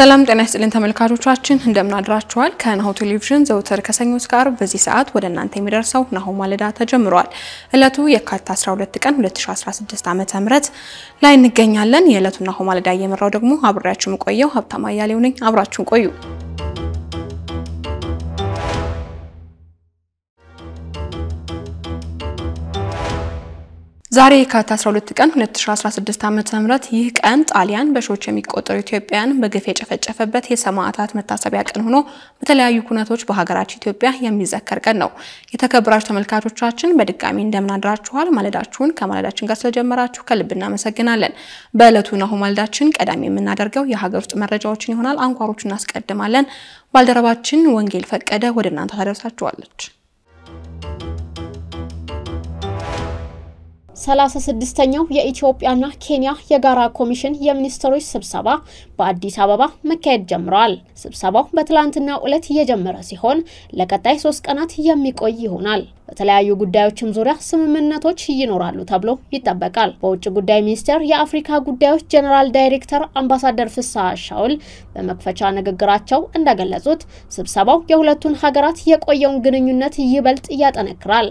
ሰላም ጤና ይስጥልን ተመልካቾቻችን፣ እንደምናድራችኋል። ከናሁ ቴሌቪዥን ዘውትር ከሰኞ እስከ ዓርብ በዚህ ሰዓት ወደ እናንተ የሚደርሰው ናሁ ማለዳ ተጀምሯል። እለቱ የካቲት 12 ቀን 2016 ዓ.ም ላይ እንገኛለን። የዕለቱ ናሁ ማለዳ እየመራው ደግሞ አብሬያችሁ የምቆየው ሀብታማ አያሌው ነኝ። አብራችሁን ቆዩ። ዛሬ የካቲት 12 ቀን 2016 ዓ.ም ይህ ቀን ጣሊያን በሺዎች የሚቆጠሩ ኢትዮጵያውያን በግፍ የጨፈጨፈበት የሰማዕታት መታሰቢያ ቀን ሆኖ በተለያዩ ኩነቶች በሀገራችን ኢትዮጵያ የሚዘከር ቀን ነው። የተከበራችሁ ተመልካቾቻችን በድጋሚ እንደምናድራችኋል። ማለዳችሁን ከማለዳችን ጋር ስለጀመራችሁ ከልብ እናመሰግናለን። በዕለቱ ናሁ ማለዳችን ቀዳሚ የምናደርገው የሀገር ውስጥ መረጃዎችን ይሆናል። አንኳሮቹን እናስቀድማለን። ባልደረባችን ወንጌል ፈቀደ ወደ እናንተ ታደርሳችኋለች። ሰላሳ ስድስተኛው የኢትዮጵያና ኬንያ የጋራ ኮሚሽን የሚኒስትሮች ስብሰባ በአዲስ አበባ መካሄድ ጀምረዋል። ስብሰባው በትላንትናው ዕለት የጀመረ ሲሆን ለቀጣይ ሶስት ቀናት የሚቆይ ይሆናል። በተለያዩ ጉዳዮችም ዙሪያ ስምምነቶች ይኖራሉ ተብሎ ይጠበቃል። በውጭ ጉዳይ ሚኒስቴር የአፍሪካ ጉዳዮች ጀኔራል ዳይሬክተር አምባሳደር ፍስሐ ሻውል በመክፈቻ ንግግራቸው እንደገለጹት ስብሰባው የሁለቱን ሀገራት የቆየውን ግንኙነት ይበልጥ ያጠነክራል።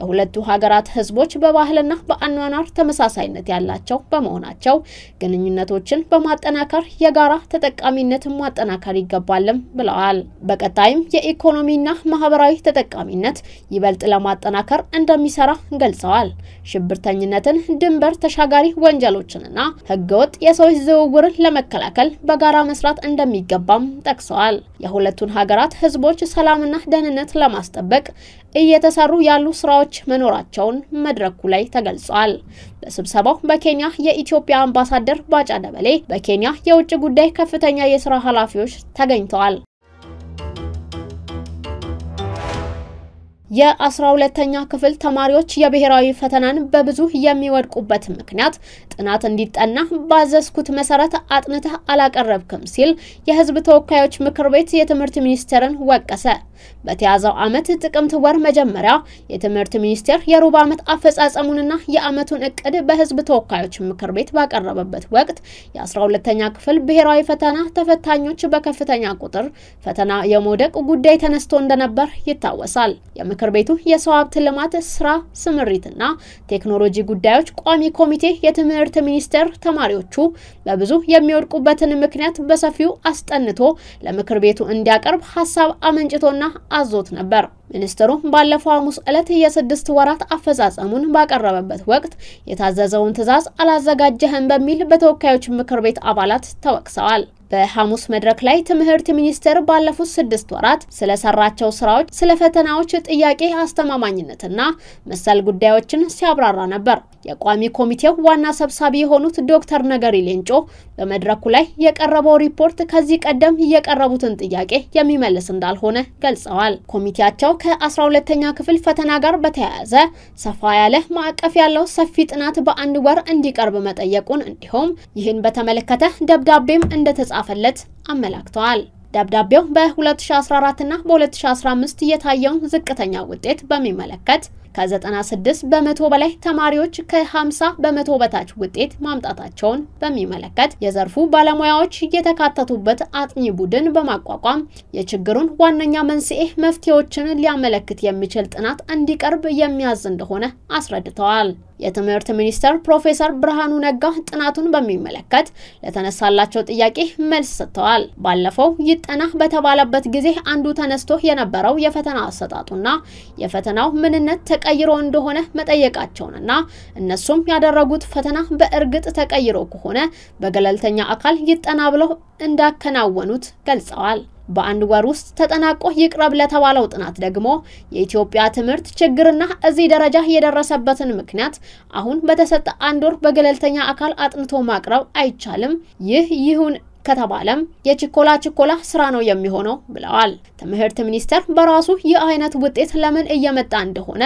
የሁለቱ ሀገራት ህዝቦች በባህልና በአኗኗር ተመሳሳይነት ያላቸው በመሆናቸው ግንኙነቶችን በማጠናከር የጋራ ተጠቃሚነትን ማጠናከር ይገባልም ብለዋል። በቀጣይም የኢኮኖሚና ማህበራዊ ተጠቃሚነት ይበልጥ ለማጠናከር እንደሚሰራ ገልጸዋል። ሽብርተኝነትን፣ ድንበር ተሻጋሪ ወንጀሎችንና ህገወጥ የሰዎች ዝውውርን ለመከላከል በጋራ መስራት እንደሚገባም ጠቅሰዋል። የሁለቱን ሀገራት ህዝቦች ሰላምና ደህንነት ለማስጠበቅ እየተሰሩ ያሉ ስራዎች መኖራቸውን መድረኩ ላይ ተገልጿል። ገልጿል። በስብሰባው በኬንያ የኢትዮጵያ አምባሳደር ባጫ ደበሌ፣ በኬንያ የውጭ ጉዳይ ከፍተኛ የስራ ኃላፊዎች ተገኝተዋል። 12 ክፍል ተማሪዎች የብሔራዊ ፈተናን በብዙ የሚወድቁበት ምክንያት ጥናት እንዲጠና ባዘዝኩት መሰረት አጥንተህ አላቀረብክም ሲል የህዝብ ተወካዮች ምክር ቤት የትምህርት ሚኒስቴርን ወቀሰ። በተያዘው ዓመት ጥቅምት ወር መጀመሪያ የትምህርት ሚኒስቴር የሩብ ዓመት አፈጻጸሙንና የዓመቱን እቅድ በህዝብ ተወካዮች ምክር ቤት ባቀረበበት ወቅት የ12ተኛ ክፍል ብሔራዊ ፈተና ተፈታኞች በከፍተኛ ቁጥር ፈተና የመውደቅ ጉዳይ ተነስቶ እንደነበር ይታወሳል። የምክር ቤቱ የሰው ሀብት ልማት ስራ ስምሪትና ቴክኖሎጂ ጉዳዮች ቋሚ ኮሚቴ የትምህርት ትምህርት ሚኒስቴር ተማሪዎቹ በብዙ የሚወድቁበትን ምክንያት በሰፊው አስጠንቶ ለምክር ቤቱ እንዲያቀርብ ሀሳብ አመንጭቶና አዞት ነበር። ሚኒስትሩ ባለፈው ሐሙስ ዕለት የስድስት ወራት አፈጻጸሙን ባቀረበበት ወቅት የታዘዘውን ትዕዛዝ አላዘጋጀህም በሚል በተወካዮች ምክር ቤት አባላት ተወቅሰዋል። በሐሙስ መድረክ ላይ ትምህርት ሚኒስቴር ባለፉት ስድስት ወራት ስለሰራቸው ስራዎች፣ ስለ ፈተናዎች ጥያቄ አስተማማኝነትና መሰል ጉዳዮችን ሲያብራራ ነበር። የቋሚ ኮሚቴው ዋና ሰብሳቢ የሆኑት ዶክተር ነገሪ ሌንጮ በመድረኩ ላይ የቀረበው ሪፖርት ከዚህ ቀደም የቀረቡትን ጥያቄ የሚመልስ እንዳልሆነ ገልጸዋል። ኮሚቴያቸው ከ12ኛ ክፍል ፈተና ጋር በተያያዘ ሰፋ ያለ ማዕቀፍ ያለው ሰፊ ጥናት በአንድ ወር እንዲቀርብ መጠየቁን እንዲሁም ይህን በተመለከተ ደብዳቤም እንደተጻፈ እንደተጻፈለት አመላክተዋል። ደብዳቤው በ2014 እና በ2015 የታየውን ዝቅተኛ ውጤት በሚመለከት ከ96 በመቶ በላይ ተማሪዎች ከ50 በመቶ በታች ውጤት ማምጣታቸውን በሚመለከት የዘርፉ ባለሙያዎች የተካተቱበት አጥኚ ቡድን በማቋቋም የችግሩን ዋነኛ መንስኤ መፍትሄዎችን ሊያመለክት የሚችል ጥናት እንዲቀርብ የሚያዝ እንደሆነ አስረድተዋል። የትምህርት ሚኒስተር ፕሮፌሰር ብርሃኑ ነጋ ጥናቱን በሚመለከት ለተነሳላቸው ጥያቄ መልስ ሰጥተዋል። ባለፈው ይጠና በተባለበት ጊዜ አንዱ ተነስቶ የነበረው የፈተና አሰጣጡና የፈተናው ምንነት ተቀይሮ እንደሆነ መጠየቃቸውንና እነሱም ያደረጉት ፈተና በእርግጥ ተቀይሮ ከሆነ በገለልተኛ አካል ይጠና ብለው እንዳከናወኑት ገልጸዋል። በአንድ ወር ውስጥ ተጠናቆ ይቅረብ ለተባለው ጥናት ደግሞ የኢትዮጵያ ትምህርት ችግርና እዚህ ደረጃ የደረሰበትን ምክንያት አሁን በተሰጠ አንድ ወር በገለልተኛ አካል አጥንቶ ማቅረብ አይቻልም። ይህ ይሁን ከተባለም የችኮላ ችኮላ ስራ ነው የሚሆነው ብለዋል። ትምህርት ሚኒስቴር በራሱ ይህ አይነት ውጤት ለምን እየመጣ እንደሆነ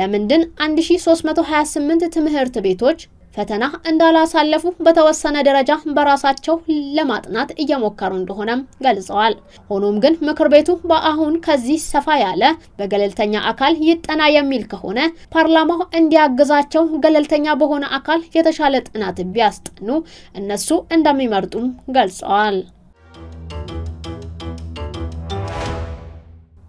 ለምንድን 1328 ትምህርት ቤቶች ፈተና እንዳላሳለፉ በተወሰነ ደረጃ በራሳቸው ለማጥናት እየሞከሩ እንደሆነም ገልጸዋል። ሆኖም ግን ምክር ቤቱ በአሁን ከዚህ ሰፋ ያለ በገለልተኛ አካል ይጠና የሚል ከሆነ ፓርላማው እንዲያግዛቸው ገለልተኛ በሆነ አካል የተሻለ ጥናት ቢያስጠኑ እነሱ እንደሚመርጡም ገልጸዋል።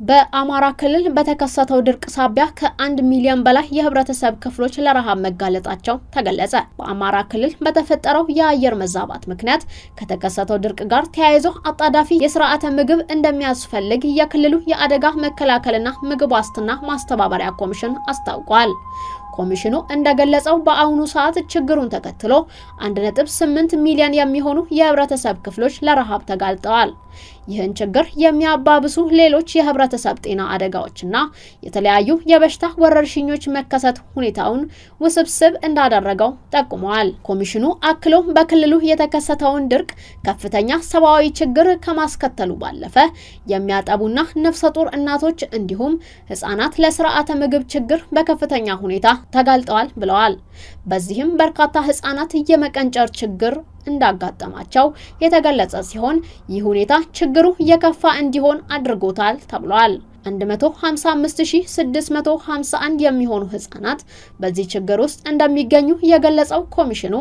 በአማራ ክልል በተከሰተው ድርቅ ሳቢያ ከአንድ ሚሊዮን በላይ የህብረተሰብ ክፍሎች ለረሃብ መጋለጣቸው ተገለጸ። በአማራ ክልል በተፈጠረው የአየር መዛባት ምክንያት ከተከሰተው ድርቅ ጋር ተያይዞ አጣዳፊ የስርዓተ ምግብ እንደሚያስፈልግ የክልሉ የአደጋ መከላከልና ምግብ ዋስትና ማስተባበሪያ ኮሚሽን አስታውቋል። ኮሚሽኑ እንደገለጸው በአሁኑ ሰዓት ችግሩን ተከትሎ 1.8 ሚሊዮን የሚሆኑ የህብረተሰብ ክፍሎች ለረሃብ ተጋልጠዋል። ይህን ችግር የሚያባብሱ ሌሎች የህብረተሰብ ጤና አደጋዎችና የተለያዩ የበሽታ ወረርሽኞች መከሰት ሁኔታውን ውስብስብ እንዳደረገው ጠቁመዋል። ኮሚሽኑ አክሎ በክልሉ የተከሰተውን ድርቅ ከፍተኛ ሰብአዊ ችግር ከማስከተሉ ባለፈ የሚያጠቡና ነፍሰ ጡር እናቶች እንዲሁም ህጻናት ለስርዓተ ምግብ ችግር በከፍተኛ ሁኔታ ተጋልጠዋል ብለዋል። በዚህም በርካታ ህጻናት የመቀንጨር ችግር እንዳጋጠማቸው የተገለጸ ሲሆን ይህ ሁኔታ ችግሩ የከፋ እንዲሆን አድርጎታል ተብሏል። 155651 የሚሆኑ ህጻናት በዚህ ችግር ውስጥ እንደሚገኙ የገለጸው ኮሚሽኑ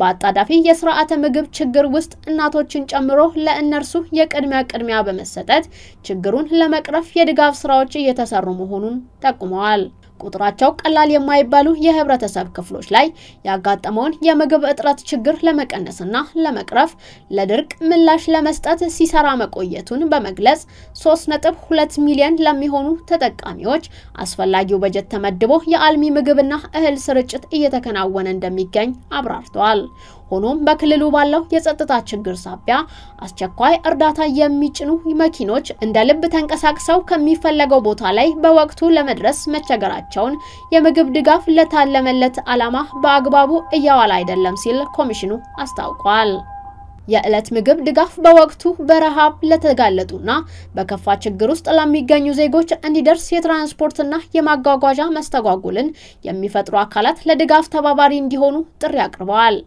በአጣዳፊ የስርዓተ ምግብ ችግር ውስጥ እናቶችን ጨምሮ ለእነርሱ የቅድሚያ ቅድሚያ በመሰጠት ችግሩን ለመቅረፍ የድጋፍ ስራዎች እየተሰሩ መሆኑን ጠቁመዋል። ቁጥራቸው ቀላል የማይባሉ የህብረተሰብ ክፍሎች ላይ ያጋጠመውን የምግብ እጥረት ችግር ለመቀነስና ለመቅረፍ ለድርቅ ምላሽ ለመስጠት ሲሰራ መቆየቱን በመግለጽ 3.2 ሚሊዮን ለሚሆኑ ተጠቃሚዎች አስፈላጊው በጀት ተመድቦ የአልሚ ምግብና እህል ስርጭት እየተከናወነ እንደሚገኝ አብራርተዋል። ሆኖም በክልሉ ባለው የጸጥታ ችግር ሳቢያ አስቸኳይ እርዳታ የሚጭኑ መኪኖች እንደ ልብ ተንቀሳቅሰው ከሚፈለገው ቦታ ላይ በወቅቱ ለመድረስ መቸገራቸውን የምግብ ድጋፍ ለታለመለት ዓላማ በአግባቡ እያዋለ አይደለም ሲል ኮሚሽኑ አስታውቋል። የዕለት ምግብ ድጋፍ በወቅቱ በረሃብ ለተጋለጡና በከፋ ችግር ውስጥ ለሚገኙ ዜጎች እንዲደርስ የትራንስፖርትና የማጓጓዣ መስተጓጉልን የሚፈጥሩ አካላት ለድጋፍ ተባባሪ እንዲሆኑ ጥሪ አቅርበዋል።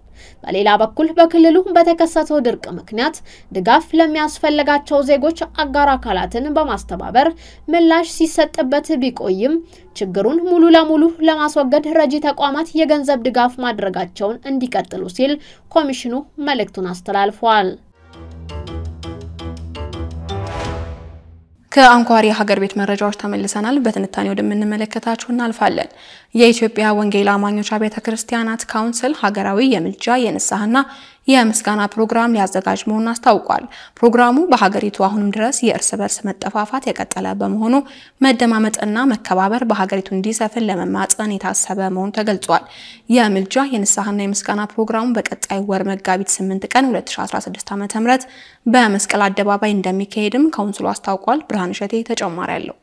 በሌላ በኩል በክልሉ በተከሰተው ድርቅ ምክንያት ድጋፍ ለሚያስፈልጋቸው ዜጎች አጋር አካላትን በማስተባበር ምላሽ ሲሰጥበት ቢቆይም ችግሩን ሙሉ ለሙሉ ለማስወገድ ረጂ ተቋማት የገንዘብ ድጋፍ ማድረጋቸውን እንዲቀጥሉ ሲል ኮሚሽኑ መልእክቱን አስተላልፏል። ከአንኳር የሀገር ቤት መረጃዎች ተመልሰናል። በትንታኔ ወደምንመለከታችሁ እናልፋለን። የኢትዮጵያ ወንጌል አማኞች አብያተ ክርስቲያናት ካውንስል ሀገራዊ የምልጃ የንስሐና የምስጋና ፕሮግራም ሊያዘጋጅ መሆኑን አስታውቋል። ፕሮግራሙ በሀገሪቱ አሁንም ድረስ የእርስ በርስ መጠፋፋት የቀጠለ በመሆኑ መደማመጥና መከባበር በሀገሪቱ እንዲሰፍን ለመማፀን የታሰበ መሆኑ ተገልጿል። የምልጃ የንስሐና የምስጋና ፕሮግራሙ በቀጣይ ወር መጋቢት 8 ቀን 2016 ዓ.ም በመስቀል አደባባይ እንደሚካሄድም ካውንስሉ አስታውቋል። ብርሃን እሸቴ ተጨማሪ አለው።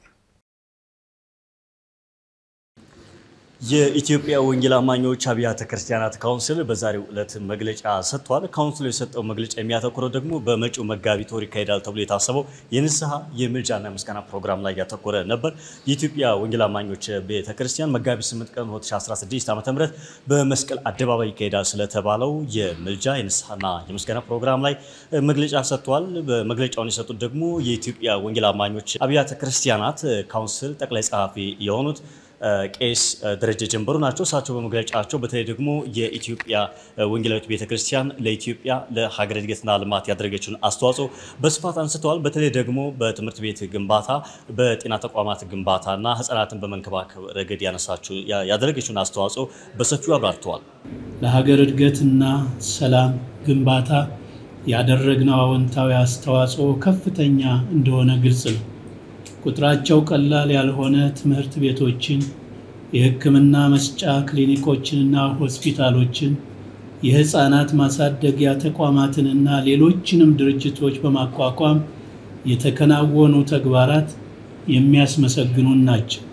የኢትዮጵያ ወንጌል አማኞች አብያተ ክርስቲያናት ካውንስል በዛሬው ዕለት መግለጫ ሰጥቷል። ካውንስሉ የሰጠው መግለጫ የሚያተኩረው ደግሞ በመጪው መጋቢት ወር ይካሄዳል ተብሎ የታሰበው የንስሐ የምልጃና የምስጋና ፕሮግራም ላይ ያተኮረ ነበር። የኢትዮጵያ ወንጌል አማኞች ቤተ ክርስቲያን መጋቢት 8 ቀን 2016 ዓ ም በመስቀል አደባባይ ይካሄዳል ስለተባለው የምልጃ የንስሐና የምስጋና ፕሮግራም ላይ መግለጫ ሰጥቷል። በመግለጫውን የሰጡት ደግሞ የኢትዮጵያ ወንጌል አማኞች አብያተ ክርስቲያናት ካውንስል ጠቅላይ ጸሐፊ የሆኑት ቄስ ደረጀ ጀንበሩ ናቸው። እሳቸው በመግለጫቸው በተለይ ደግሞ የኢትዮጵያ ወንጌላዊት ቤተክርስቲያን ለኢትዮጵያ ለሀገር እድገትና ልማት ያደረገችውን አስተዋጽኦ በስፋት አንስተዋል። በተለይ ደግሞ በትምህርት ቤት ግንባታ፣ በጤና ተቋማት ግንባታና ህጻናትን በመንከባከብ ረገድ ያደረገችውን አስተዋጽኦ በሰፊው አብራርተዋል። ለሀገር እድገትና ሰላም ግንባታ ያደረግነው አዎንታዊ አስተዋጽኦ ከፍተኛ እንደሆነ ግልጽ ነው። ቁጥራቸው ቀላል ያልሆነ ትምህርት ቤቶችን፣ የሕክምና መስጫ ክሊኒኮችንና ሆስፒታሎችን፣ የሕፃናት ማሳደጊያ ተቋማትንና ሌሎችንም ድርጅቶች በማቋቋም የተከናወኑ ተግባራት የሚያስመሰግኑን ናቸው።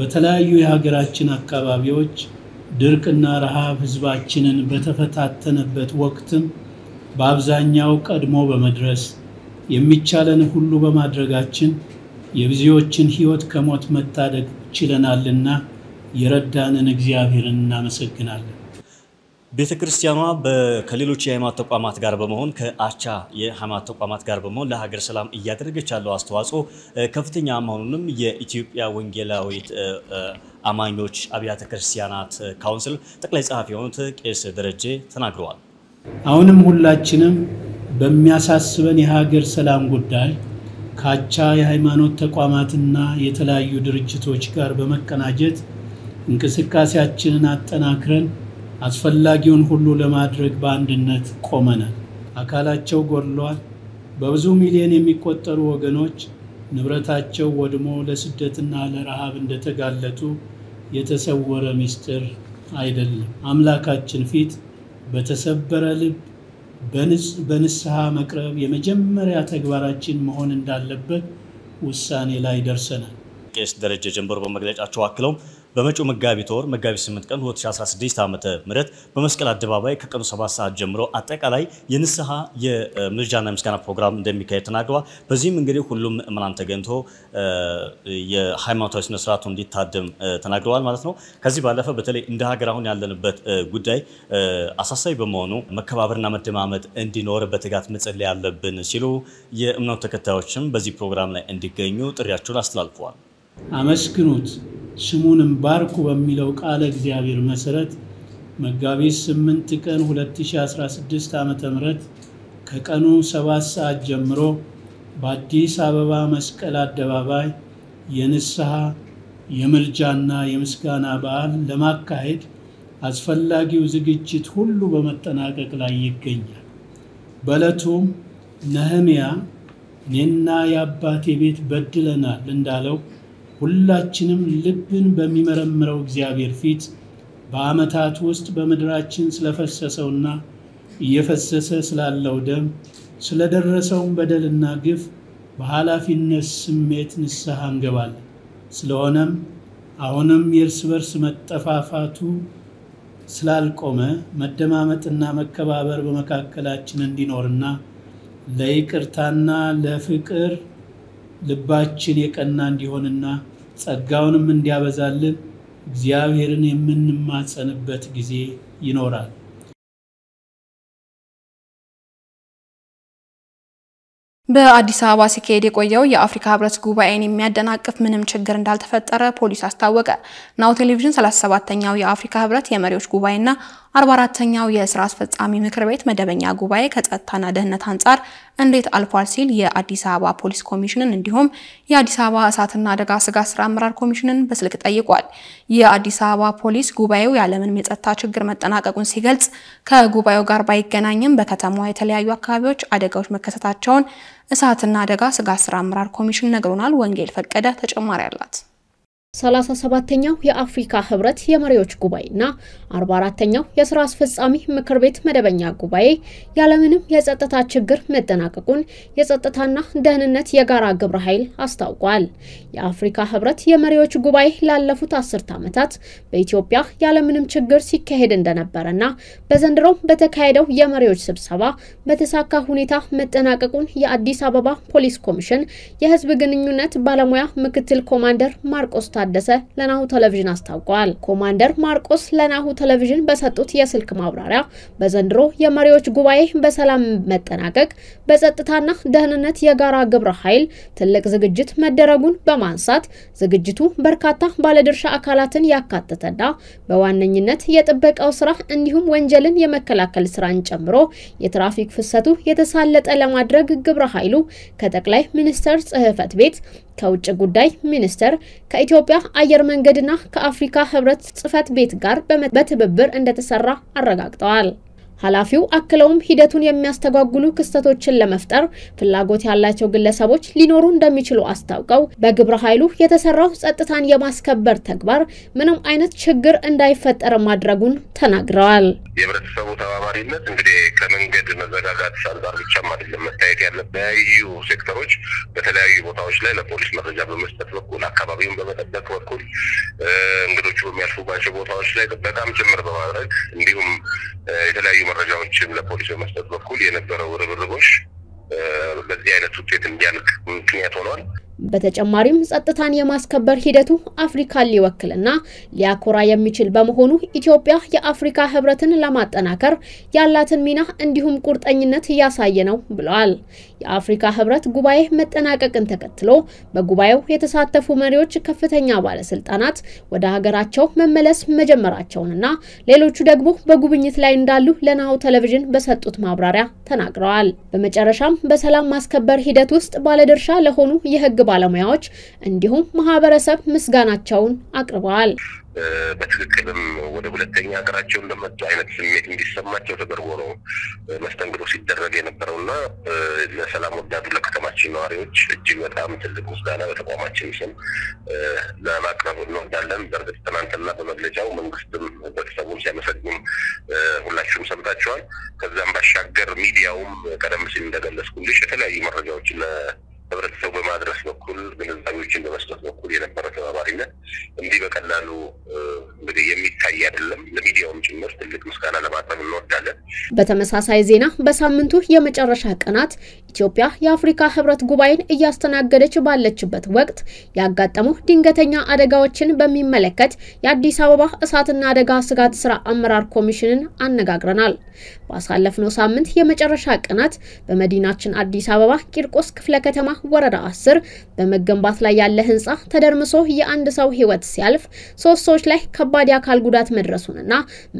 በተለያዩ የሀገራችን አካባቢዎች ድርቅና ረሃብ ህዝባችንን በተፈታተነበት ወቅትም በአብዛኛው ቀድሞ በመድረስ የሚቻለን ሁሉ በማድረጋችን የብዙዎችን ሕይወት ከሞት መታደግ ችለናልና የረዳንን እግዚአብሔርን እናመሰግናለን። ቤተ ክርስቲያኗ ከሌሎች የሃይማኖት ተቋማት ጋር በመሆን ከአቻ የሃይማኖት ተቋማት ጋር በመሆን ለሀገር ሰላም እያደረገች ያለው አስተዋጽኦ ከፍተኛ መሆኑንም የኢትዮጵያ ወንጌላዊት አማኞች አብያተ ክርስቲያናት ካውንስል ጠቅላይ ጸሐፊ የሆኑት ቄስ ደረጀ ተናግረዋል። አሁንም ሁላችንም በሚያሳስበን የሀገር ሰላም ጉዳይ ካቻ የሃይማኖት ተቋማትና የተለያዩ ድርጅቶች ጋር በመቀናጀት እንቅስቃሴያችንን አጠናክረን አስፈላጊውን ሁሉ ለማድረግ በአንድነት ቆመናል። አካላቸው ጎድሏል። በብዙ ሚሊዮን የሚቆጠሩ ወገኖች ንብረታቸው ወድሞ ለስደትና ለረሃብ እንደተጋለጡ የተሰወረ ምስጢር አይደለም። አምላካችን ፊት በተሰበረ ልብ በንስሐ መቅረብ የመጀመሪያ ተግባራችን መሆን እንዳለበት ውሳኔ ላይ ደርሰናል። ቄስ ደረጀ ጀንበሩ በመግለጫቸው አክለው በመጪው መጋቢት ወር መጋቢት 8 ቀን 2016 ዓ.ም በመስቀል አደባባይ ከቀኑ 7 ሰዓት ጀምሮ አጠቃላይ የንስሐ የምልጃና የምስጋና ፕሮግራም እንደሚካሄድ ተናግረዋል። በዚህም እንግዲህ ሁሉም ምዕመናን ተገኝቶ የሃይማኖታዊ ስነስርዓቱ እንዲታደም ተናግረዋል ማለት ነው። ከዚህ ባለፈ በተለይ እንደ ሀገር አሁን ያለንበት ጉዳይ አሳሳቢ በመሆኑ መከባበርና መደማመጥ እንዲኖር በትጋት መጸለይ ያለብን ሲሉ የእምነቱ ተከታዮችም በዚህ ፕሮግራም ላይ እንዲገኙ ጥሪያቸውን አስተላልፈዋል። አመስግኑት ስሙንም ባርኩ በሚለው ቃለ እግዚአብሔር መሰረት መጋቢት 8 ቀን 2016 ዓ. ምህረት ከቀኑ 7 ሰዓት ጀምሮ በአዲስ አበባ መስቀል አደባባይ የንስሐ የምልጃና የምስጋና በዓል ለማካሄድ አስፈላጊው ዝግጅት ሁሉ በመጠናቀቅ ላይ ይገኛል። በዕለቱም ነህምያ እኔና የአባቴ ቤት በድለናል እንዳለው ሁላችንም ልብን በሚመረምረው እግዚአብሔር ፊት በዓመታት ውስጥ በምድራችን ስለፈሰሰውና እየፈሰሰ ስላለው ደም ስለደረሰውም በደልና ግፍ በኃላፊነት ስሜት ንስሐ እንገባለን። ስለሆነም አሁንም የእርስ በርስ መጠፋፋቱ ስላልቆመ መደማመጥና መከባበር በመካከላችን እንዲኖርና ለይቅርታና ለፍቅር ልባችን የቀና እንዲሆንና ጸጋውንም እንዲያበዛልን እግዚአብሔርን የምንማጸንበት ጊዜ ይኖራል። በአዲስ አበባ ሲካሄድ የቆየው የአፍሪካ ህብረት ጉባኤን የሚያደናቅፍ ምንም ችግር እንዳልተፈጠረ ፖሊስ አስታወቀ። ናሁ ቴሌቪዥን 37ኛው የአፍሪካ ህብረት የመሪዎች ጉባኤና 44 ተኛው የስራ አስፈጻሚ ምክር ቤት መደበኛ ጉባኤ ከጸጥታና ደህንነት አንጻር እንዴት አልፏል ሲል የአዲስ አበባ ፖሊስ ኮሚሽንን እንዲሁም የአዲስ አበባ እሳትና አደጋ ስጋት ስራ አመራር ኮሚሽንን በስልክ ጠይቋል። የአዲስ አበባ ፖሊስ ጉባኤው ያለምንም የጸጥታ ችግር መጠናቀቁን ሲገልጽ ከጉባኤው ጋር ባይገናኝም በከተማዋ የተለያዩ አካባቢዎች አደጋዎች መከሰታቸውን እሳትና አደጋ ስጋት ስራ አመራር ኮሚሽን ነግሮናል። ወንጌል ፈቀደ ተጨማሪ አላት። ሰላሳ ሰባተኛው የአፍሪካ ህብረት የመሪዎች ጉባኤና አርባ አራተኛው የስራ አስፈጻሚ ምክር ቤት መደበኛ ጉባኤ ያለምንም የጸጥታ ችግር መጠናቀቁን የጸጥታና ደህንነት የጋራ ግብረ ኃይል አስታውቋል። የአፍሪካ ህብረት የመሪዎች ጉባኤ ላለፉት አስርት ዓመታት በኢትዮጵያ ያለምንም ችግር ሲካሄድ እንደነበረና በዘንድሮም በተካሄደው የመሪዎች ስብሰባ በተሳካ ሁኔታ መጠናቀቁን የአዲስ አበባ ፖሊስ ኮሚሽን የህዝብ ግንኙነት ባለሙያ ምክትል ኮማንደር ማርቆስ ታደሰ ለናሁ ቴሌቪዥን አስታውቋል። ኮማንደር ማርቆስ ለናሁ ቴሌቪዥን በሰጡት የስልክ ማብራሪያ በዘንድሮ የመሪዎች ጉባኤ በሰላም መጠናቀቅ በጸጥታና ደህንነት የጋራ ግብረ ኃይል ትልቅ ዝግጅት መደረጉን በማንሳት ዝግጅቱ በርካታ ባለድርሻ አካላትን ያካተተና በዋነኝነት የጥበቃው ስራ እንዲሁም ወንጀልን የመከላከል ስራን ጨምሮ የትራፊክ ፍሰቱ የተሳለጠ ለማድረግ ግብረ ኃይሉ ከጠቅላይ ሚኒስተር ጽህፈት ቤት ከውጭ ጉዳይ ሚኒስቴር ከኢትዮጵያ ከኢትዮጵያ አየር መንገድና ከአፍሪካ ህብረት ጽህፈት ቤት ጋር በትብብር እንደተሰራ አረጋግጠዋል። ኃላፊው አክለውም ሂደቱን የሚያስተጓጉሉ ክስተቶችን ለመፍጠር ፍላጎት ያላቸው ግለሰቦች ሊኖሩ እንደሚችሉ አስታውቀው በግብረ ኃይሉ የተሰራው ጸጥታን የማስከበር ተግባር ምንም አይነት ችግር እንዳይፈጠር ማድረጉን ተናግረዋል። የህብረተሰቡ ተባባሪነት እንግዲህ ከመንገድ መዘጋጋት አንጻር ብቻም አይደለም መታየት ያለ በተለያዩ ሴክተሮች በተለያዩ ቦታዎች ላይ ለፖሊስ መረጃ በመስጠት በኩል አካባቢውን በመጠበቅ በኩል እንግዶቹ በሚያልፉባቸው ቦታዎች ላይ ጥበቃም ጭምር በማድረግ እንዲሁም የተለያዩ መረጃዎችም ለፖሊስ በመስጠት በኩል የነበረው ርብርቦች በዚህ አይነት ውጤት እንዲያልቅ ምክንያት ሆኗል። በተጨማሪም ጸጥታን የማስከበር ሂደቱ አፍሪካን ሊወክልና ሊያኮራ የሚችል በመሆኑ ኢትዮጵያ የአፍሪካ ህብረትን ለማጠናከር ያላትን ሚና እንዲሁም ቁርጠኝነት እያሳየ ነው ብለዋል። የአፍሪካ ህብረት ጉባኤ መጠናቀቅን ተከትሎ በጉባኤው የተሳተፉ መሪዎች፣ ከፍተኛ ባለስልጣናት ወደ ሀገራቸው መመለስ መጀመራቸውንና ሌሎቹ ደግሞ በጉብኝት ላይ እንዳሉ ለናሁ ቴሌቪዥን በሰጡት ማብራሪያ ተናግረዋል። በመጨረሻም በሰላም ማስከበር ሂደት ውስጥ ባለድርሻ ለሆኑ የህግ ባለሙያዎች እንዲሁም ማህበረሰብ ምስጋናቸውን አቅርበዋል። በትክክልም ወደ ሁለተኛ ሀገራቸው እንደመጡ አይነት ስሜት እንዲሰማቸው ተደርጎ ነው መስተንግዶ ሲደረግ የነበረውና ለሰላም ወዳዱ ለከተማችን ነዋሪዎች እጅግ በጣም ትልቅ ምስጋና በተቋማችን ስም ለማቅረብ እንወዳለን። በእርግጥ ትናንትና በመግለጫው መንግስትም ህብረተሰቡን ሲያመሰግም ሁላችሁም ሰምታችኋል። ከዛም ባሻገር ሚዲያውም ቀደም ሲል እንደገለጽኩልሽ የተለያዩ መረጃዎች ህብረተሰቡ በማድረስ በኩል ግንዛቤዎችን በመስጠት በኩል የነበረ ተባባሪነት እንዲህ በቀላሉ እንግዲህ የሚታይ አይደለም። ለሚዲያውም ጭምር ትልቅ ምስጋና ለማቅረብ እንወዳለን። በተመሳሳይ ዜና በሳምንቱ የመጨረሻ ቀናት ኢትዮጵያ የአፍሪካ ህብረት ጉባኤን እያስተናገደች ባለችበት ወቅት ያጋጠሙ ድንገተኛ አደጋዎችን በሚመለከት የአዲስ አበባ እሳትና አደጋ ስጋት ስራ አመራር ኮሚሽንን አነጋግረናል። ባሳለፍነው ሳምንት የመጨረሻ ቀናት በመዲናችን አዲስ አበባ ቂርቆስ ክፍለ ከተማ ወረዳ 10 በመገንባት ላይ ያለ ህንፃ ተደርምሶ የአንድ ሰው ህይወት ሲያልፍ ሶስት ሰዎች ላይ ከባድ የአካል ጉዳት መድረሱንና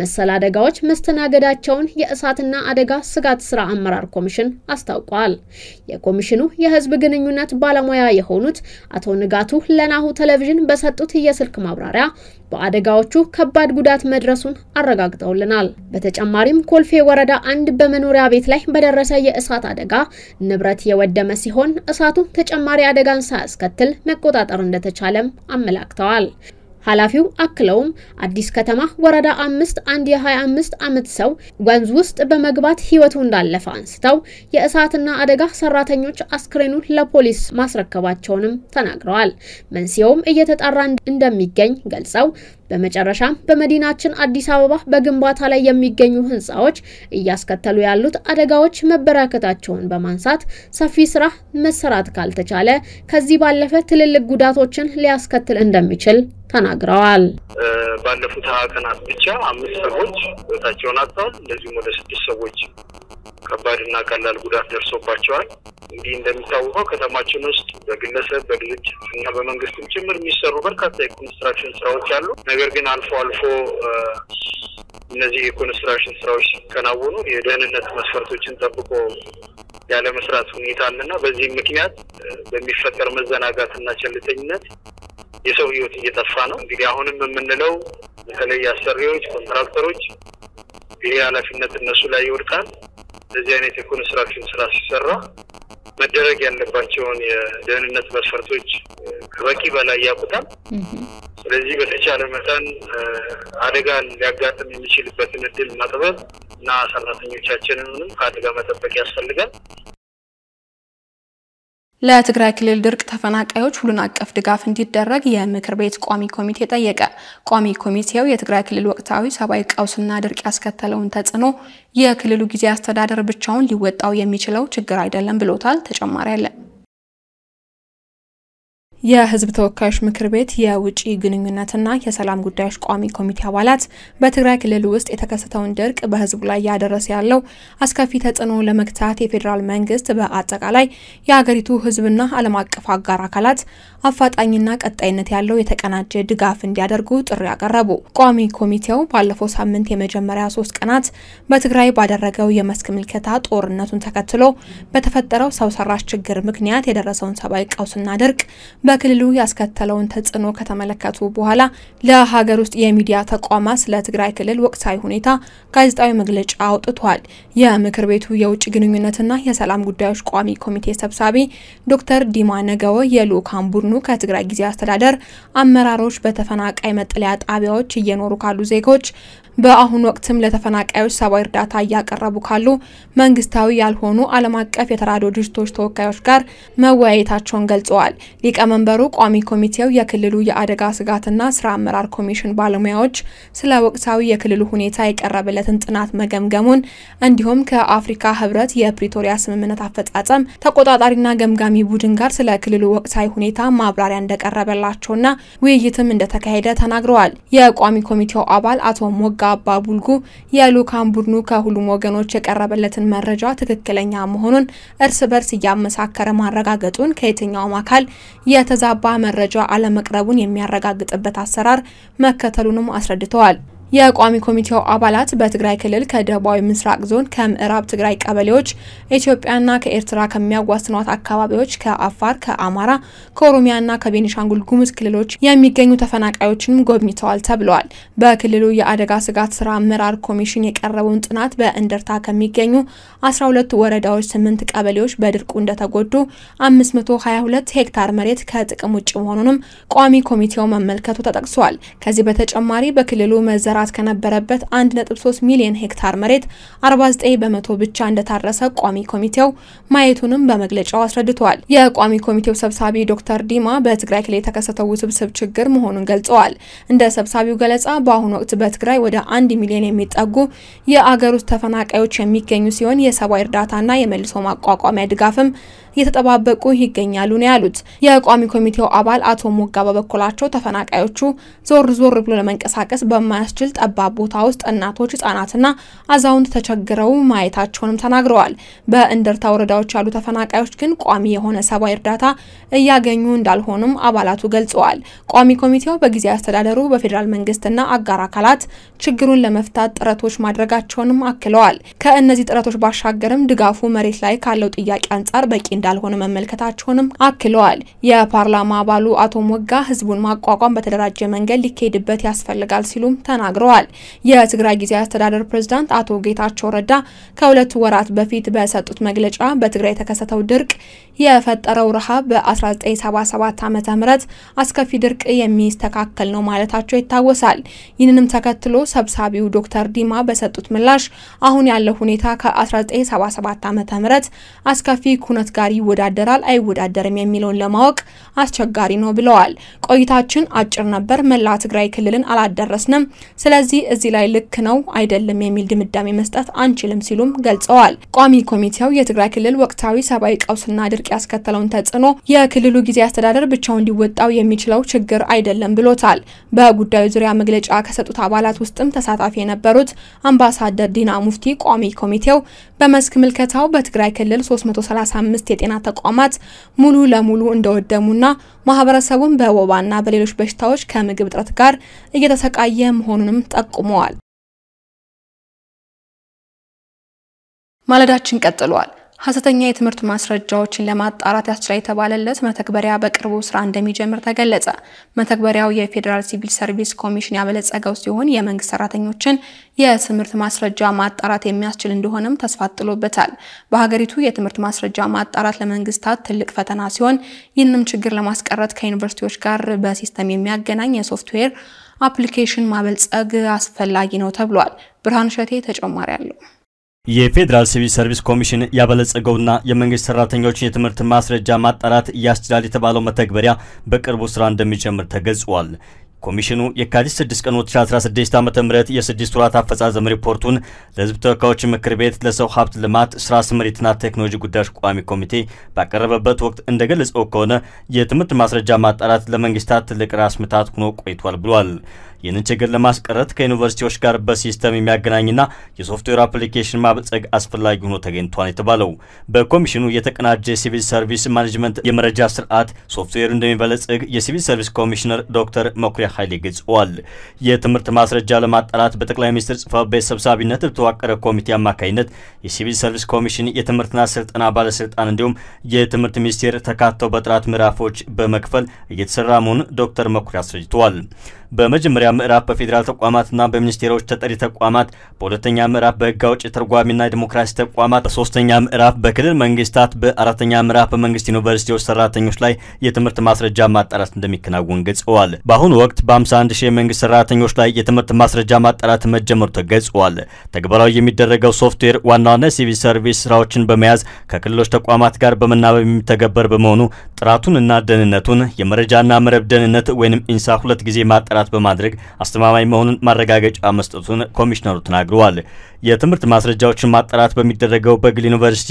መሰል አደጋዎች መስተናገዳቸውን የእሳትና አደጋ ስጋት ስራ አመራር ኮሚሽን አስታውቋል። የኮሚሽኑ የህዝብ ግንኙነት ባለሙያ የሆኑት አቶ ንጋቱ ለናሁ ቴሌቪዥን በሰጡት የስልክ ማብራሪያ በአደጋዎቹ ከባድ ጉዳት መድረሱን አረጋግጠውልናል። በተጨማሪም ኮልፌ ወረዳ አንድ በመኖሪያ ቤት ላይ በደረሰ የእሳት አደጋ ንብረት የወደመ ሲሆን እሳቱ ተጨማሪ አደጋን ሳያስከትል መቆጣጠር እንደተቻለም አመላክተዋል። ኃላፊው አክለውም አዲስ ከተማ ወረዳ አምስት አንድ የ25 ዓመት ሰው ወንዝ ውስጥ በመግባት ህይወቱ እንዳለፈ አንስተው የእሳትና አደጋ ሰራተኞች አስክሬኑን ለፖሊስ ማስረከባቸውንም ተናግረዋል። መንስኤውም እየተጣራ እንደሚገኝ ገልጸው በመጨረሻም በመዲናችን አዲስ አበባ በግንባታ ላይ የሚገኙ ህንፃዎች እያስከተሉ ያሉት አደጋዎች መበራከታቸውን በማንሳት ሰፊ ስራ መሰራት ካልተቻለ ከዚህ ባለፈ ትልልቅ ጉዳቶችን ሊያስከትል እንደሚችል ተናግረዋል። ባለፉት ሀያ ቀናት ብቻ አምስት ሰዎች ህይወታቸውን አጥተዋል። እንደዚሁም ወደ ስድስት ሰዎች ከባድና ቀላል ጉዳት ደርሶባቸዋል። እንዲህ እንደሚታወቀው ከተማችን ውስጥ በግለሰብ በድርጅት እና በመንግስትም ጭምር የሚሰሩ በርካታ የኮንስትራክሽን ስራዎች አሉ። ነገር ግን አልፎ አልፎ እነዚህ የኮንስትራክሽን ስራዎች ሲከናወኑ የደህንነት መስፈርቶችን ጠብቆ ያለመስራት ሁኔታ አለና በዚህም ምክንያት በሚፈጠር መዘናጋት ና ቸልተኝነት የሰው ህይወት እየጠፋ ነው። እንግዲህ አሁንም የምንለው በተለይ አሰሪዎች፣ ኮንትራክተሮች ይሄ ኃላፊነት እነሱ ላይ ይወድቃል። እንደዚህ አይነት የኮንስትራክሽን ስራ ሲሰራ መደረግ ያለባቸውን የደህንነት መስፈርቶች ከበቂ በላይ ያውቁታል። ስለዚህ በተቻለ መጠን አደጋን ሊያጋጥም የሚችልበትን እድል ማጥበብ እና ሰራተኞቻችንንም ከአደጋ መጠበቅ ያስፈልጋል። ለትግራይ ክልል ድርቅ ተፈናቃዮች ሁሉን አቀፍ ድጋፍ እንዲደረግ የምክር ቤት ቋሚ ኮሚቴ ጠየቀ። ቋሚ ኮሚቴው የትግራይ ክልል ወቅታዊ ሰብአዊ ቀውስና ድርቅ ያስከተለውን ተጽዕኖ የክልሉ ጊዜያዊ አስተዳደር ብቻውን ሊወጣው የሚችለው ችግር አይደለም ብሎታል። ተጨማሪ አለን። የህዝብ ተወካዮች ምክር ቤት የውጭ ግንኙነትና የሰላም ጉዳዮች ቋሚ ኮሚቴ አባላት በትግራይ ክልል ውስጥ የተከሰተውን ድርቅ በህዝቡ ላይ ያደረሰ ያለው አስከፊ ተጽዕኖ ለመግታት የፌዴራል መንግስት በአጠቃላይ የሀገሪቱ ህዝብና ዓለም አቀፍ አጋር አካላት አፋጣኝና ቀጣይነት ያለው የተቀናጀ ድጋፍ እንዲያደርጉ ጥሪ አቀረቡ። ቋሚ ኮሚቴው ባለፈው ሳምንት የመጀመሪያ ሶስት ቀናት በትግራይ ባደረገው የመስክ ምልከታ ጦርነቱን ተከትሎ በተፈጠረው ሰው ሰራሽ ችግር ምክንያት የደረሰውን ሰብአዊ ቀውስና ድርቅ በክልሉ ያስከተለውን ተጽዕኖ ከተመለከቱ በኋላ ለሀገር ውስጥ የሚዲያ ተቋማት ስለ ትግራይ ክልል ወቅታዊ ሁኔታ ጋዜጣዊ መግለጫ አውጥቷል። የምክር ቤቱ የውጭ ግንኙነትና የሰላም ጉዳዮች ቋሚ ኮሚቴ ሰብሳቢ ዶክተር ዲማ ነገወ የልኡካን ቡድኑ ከትግራይ ጊዜ አስተዳደር አመራሮች በተፈናቃይ መጠለያ ጣቢያዎች እየኖሩ ካሉ ዜጎች በአሁኑ ወቅትም ለተፈናቃዮች ሰብአዊ እርዳታ እያቀረቡ ካሉ መንግስታዊ ያልሆኑ ዓለም አቀፍ የተራድኦ ድርጅቶች ተወካዮች ጋር መወያየታቸውን ገልጸዋል። ሊቀመ ሊቀመንበሩ ቋሚ ኮሚቴው የክልሉ የአደጋ ስጋትና ስራ አመራር ኮሚሽን ባለሙያዎች ስለ ወቅታዊ የክልሉ ሁኔታ የቀረበለትን ጥናት መገምገሙን እንዲሁም ከአፍሪካ ህብረት የፕሪቶሪያ ስምምነት አፈጻጸም ተቆጣጣሪና ገምጋሚ ቡድን ጋር ስለ ክልሉ ወቅታዊ ሁኔታ ማብራሪያ እንደቀረበላቸውና ውይይትም እንደተካሄደ ተናግረዋል። የቋሚ ኮሚቴው አባል አቶ ሞጋ አባ ቡልጉ የልዑካን ቡድኑ ከሁሉም ወገኖች የቀረበለትን መረጃ ትክክለኛ መሆኑን እርስ በርስ እያመሳከረ ማረጋገጡን ከየትኛውም አካል የተ የተዛባ መረጃ አለመቅረቡን የሚያረጋግጥበት አሰራር መከተሉንም አስረድተዋል። የቋሚ ኮሚቴው አባላት በትግራይ ክልል ከደቡባዊ ምስራቅ ዞን ከምዕራብ ትግራይ ቀበሌዎች ኢትዮጵያና ከኤርትራ ከሚያዋስኗት አካባቢዎች ከአፋር፣ ከአማራ፣ ከኦሮሚያና ከቤኒሻንጉል ጉሙዝ ክልሎች የሚገኙ ተፈናቃዮችንም ጎብኝተዋል ተብለዋል። በክልሉ የአደጋ ስጋት ስራ አመራር ኮሚሽን የቀረበውን ጥናት በእንደርታ ከሚገኙ 12 ወረዳዎች 8 ቀበሌዎች በድርቁ እንደተጎዱ 522 ሄክታር መሬት ከጥቅም ውጭ መሆኑንም ቋሚ ኮሚቴው መመልከቱ ተጠቅሷል። ከዚህ በተጨማሪ በክልሉ መዘራ ስርዓት ከነበረበት 1.3 ሚሊዮን ሄክታር መሬት 49 በመቶ ብቻ እንደታረሰ ቋሚ ኮሚቴው ማየቱንም በመግለጫው አስረድተዋል። የቋሚ ኮሚቴው ሰብሳቢ ዶክተር ዲማ በትግራይ ክልል የተከሰተው ውስብስብ ችግር መሆኑን ገልጸዋል። እንደ ሰብሳቢው ገለጻ በአሁኑ ወቅት በትግራይ ወደ 1 ሚሊዮን የሚጠጉ የአገር ውስጥ ተፈናቃዮች የሚገኙ ሲሆን የሰብአዊ እርዳታና የመልሶ ማቋቋሚያ ድጋፍም እየተጠባበቁ ይገኛሉ ነው ያሉት። የቋሚ ኮሚቴው አባል አቶ ሞጋ በበኩላቸው ተፈናቃዮቹ ዞር ዞር ብሎ ለመንቀሳቀስ በማያስችል ጠባብ ቦታ ውስጥ እናቶች፣ ህጻናትና አዛውንት ተቸግረው ማየታቸውንም ተናግረዋል። በእንደርታ ወረዳዎች ያሉ ተፈናቃዮች ግን ቋሚ የሆነ ሰብአዊ እርዳታ እያገኙ እንዳልሆኑም አባላቱ ገልጸዋል። ቋሚ ኮሚቴው በጊዜ አስተዳደሩ በፌዴራል መንግስትና አጋር አካላት ችግሩን ለመፍታት ጥረቶች ማድረጋቸውንም አክለዋል። ከእነዚህ ጥረቶች ባሻገርም ድጋፉ መሬት ላይ ካለው ጥያቄ አንጻር በቂ እንዳልሆነ መመልከታቸውንም አክለዋል። የፓርላማ አባሉ አቶ ሞጋ ህዝቡን ማቋቋም በተደራጀ መንገድ ሊካሄድበት ያስፈልጋል ሲሉም ተናግረዋል። የትግራይ ጊዜያዊ አስተዳደር ፕሬዝዳንት አቶ ጌታቸው ረዳ ከሁለት ወራት በፊት በሰጡት መግለጫ በትግራይ የተከሰተው ድርቅ የፈጠረው ረሃብ በ1977 ም አስከፊ ድርቅ የሚስተካከል ነው ማለታቸው ይታወሳል። ይህንንም ተከትሎ ሰብሳቢው ዶክተር ዲማ በሰጡት ምላሽ አሁን ያለው ሁኔታ ከ1977 ም አስከፊ ኩነት ጋር ጋር ይወዳደራል አይወዳደርም የሚለውን ለማወቅ አስቸጋሪ ነው ብለዋል። ቆይታችን አጭር ነበር። መላ ትግራይ ክልልን አላደረስንም። ስለዚህ እዚህ ላይ ልክ ነው አይደለም የሚል ድምዳሜ መስጠት አንችልም ሲሉም ገልጸዋል። ቋሚ ኮሚቴው የትግራይ ክልል ወቅታዊ ሰብአዊ ቀውስና ድርቅ ያስከተለውን ተጽዕኖ የክልሉ ጊዜ አስተዳደር ብቻውን ሊወጣው የሚችለው ችግር አይደለም ብሎታል። በጉዳዩ ዙሪያ መግለጫ ከሰጡት አባላት ውስጥም ተሳታፊ የነበሩት አምባሳደር ዲና ሙፍቲ ቋሚ ኮሚቴው በመስክ ምልከታው በትግራይ ክልል 335 የጤና ተቋማት ሙሉ ለሙሉ እንደወደሙና ማህበረሰቡን በወባና በሌሎች በሽታዎች ከምግብ እጥረት ጋር እየተሰቃየ መሆኑንም ጠቁመዋል። ማለዳችን ቀጥሏል። ሀሰተኛ የትምህርት ማስረጃዎችን ለማጣራት ያስችላል የተባለለት መተግበሪያ በቅርቡ ስራ እንደሚጀምር ተገለጸ። መተግበሪያው የፌዴራል ሲቪል ሰርቪስ ኮሚሽን ያበለጸገው ሲሆን የመንግስት ሰራተኞችን የትምህርት ማስረጃ ማጣራት የሚያስችል እንደሆነም ተስፋ ጥሎበታል። በሀገሪቱ የትምህርት ማስረጃ ማጣራት ለመንግስታት ትልቅ ፈተና ሲሆን ይህንም ችግር ለማስቀረት ከዩኒቨርሲቲዎች ጋር በሲስተም የሚያገናኝ የሶፍትዌር አፕሊኬሽን ማበልጸግ አስፈላጊ ነው ተብሏል። ብርሃን ሸቴ ተጨማሪ አለው። የፌዴራል ሲቪል ሰርቪስ ኮሚሽን ያበለጸገውና የመንግስት ሰራተኞችን የትምህርት ማስረጃ ማጣራት ያስችላል የተባለው መተግበሪያ በቅርቡ ስራ እንደሚጀምር ተገልጿል። ኮሚሽኑ የካቲት 6 ቀን 2016 ዓ ም የስድስት ወራት አፈጻጸም ሪፖርቱን ለህዝብ ተወካዮች ምክር ቤት ለሰው ሀብት ልማት ስራ ስምሪትና ቴክኖሎጂ ጉዳዮች ቋሚ ኮሚቴ ባቀረበበት ወቅት እንደገለጸው ከሆነ የትምህርት ማስረጃ ማጣራት ለመንግስታት ትልቅ ራስ ምታት ሆኖ ቆይቷል ብሏል። ይህንን ችግር ለማስቀረት ከዩኒቨርሲቲዎች ጋር በሲስተም የሚያገናኝና የሶፍትዌር አፕሊኬሽን ማበልጸግ አስፈላጊ ሆኖ ተገኝቷል የተባለው በኮሚሽኑ የተቀናጀ ሲቪል ሰርቪስ ማኔጅመንት የመረጃ ስርዓት ሶፍትዌር እንደሚበለጽግ የሲቪል ሰርቪስ ኮሚሽነር ዶክተር መኩሪያ ኃይሌ ገልጸዋል። የትምህርት ማስረጃ ለማጣራት በጠቅላይ ሚኒስትር ጽሕፈት ቤት ሰብሳቢነት በተዋቀረ ኮሚቴ አማካኝነት የሲቪል ሰርቪስ ኮሚሽን የትምህርትና ስልጠና ባለስልጣን እንዲሁም የትምህርት ሚኒስቴር ተካተው በጥራት ምዕራፎች በመክፈል እየተሰራ መሆኑን ዶክተር መኩሪያ አስረድተዋል። በመጀመሪያ ምዕራፍ በፌዴራል ተቋማትና በሚኒስቴሮች ተጠሪ ተቋማት፣ በሁለተኛ ምዕራፍ በህግ አውጭ ተርጓሚና የዲሞክራሲ ተቋማት፣ በሶስተኛ ምዕራፍ በክልል መንግስታት፣ በአራተኛ ምዕራፍ በመንግስት ዩኒቨርሲቲዎች ሰራተኞች ላይ የትምህርት ማስረጃ ማጣራት እንደሚከናወን ገልጸዋል። በአሁኑ ወቅት በ51 ሺህ የመንግስት ሰራተኞች ላይ የትምህርት ማስረጃ ማጣራት መጀመሩ ተገልጸዋል። ተግባራዊ የሚደረገው ሶፍትዌር ዋና ዋና ሲቪል ሰርቪስ ስራዎችን በመያዝ ከክልሎች ተቋማት ጋር በመናበብ የሚተገበር በመሆኑ ጥራቱንና ደህንነቱን የመረጃና መረብ ደህንነት ወይም ኢንሳ ሁለት ጊዜ ማጣራት ጥናት በማድረግ አስተማማኝ መሆኑን ማረጋገጫ መስጠቱን ኮሚሽነሩ ተናግረዋል። የትምህርት ማስረጃዎችን ማጣራት በሚደረገው በግል ዩኒቨርሲቲ